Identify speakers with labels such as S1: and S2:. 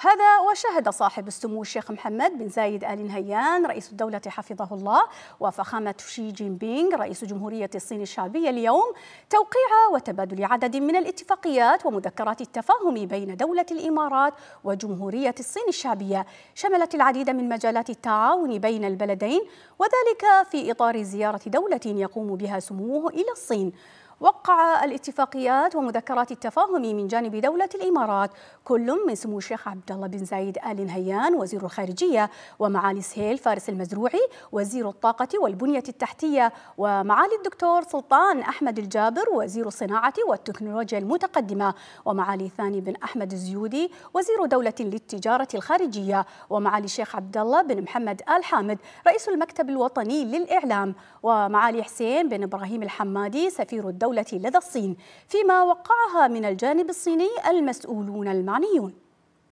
S1: هذا وشهد صاحب السمو الشيخ محمد بن زايد آل نهيان رئيس الدولة حفظه الله وفخامة شي جين بينغ رئيس جمهورية الصين الشعبية اليوم توقيع وتبادل عدد من الاتفاقيات ومذكرات التفاهم بين دولة الإمارات وجمهورية الصين الشعبية شملت العديد من مجالات التعاون بين البلدين وذلك في إطار زيارة دولة يقوم بها سموه إلى الصين وقع الاتفاقيات ومذكرات التفاهم من جانب دولة الإمارات كل من سمو الشيخ عبد الله بن زايد آل نهيان وزير الخارجية ومعالي سهيل فارس المزروعي وزير الطاقة والبنية التحتية ومعالي الدكتور سلطان أحمد الجابر وزير الصناعة والتكنولوجيا المتقدمة ومعالي ثاني بن أحمد الزيودي وزير دولة للتجارة الخارجية ومعالي الشيخ عبد الله بن محمد آل حامد رئيس المكتب الوطني للإعلام ومعالي حسين بن إبراهيم الحمادي سفير الدولة الدولة لدى الصين فيما وقعها من الجانب الصيني المسؤولون المعنيون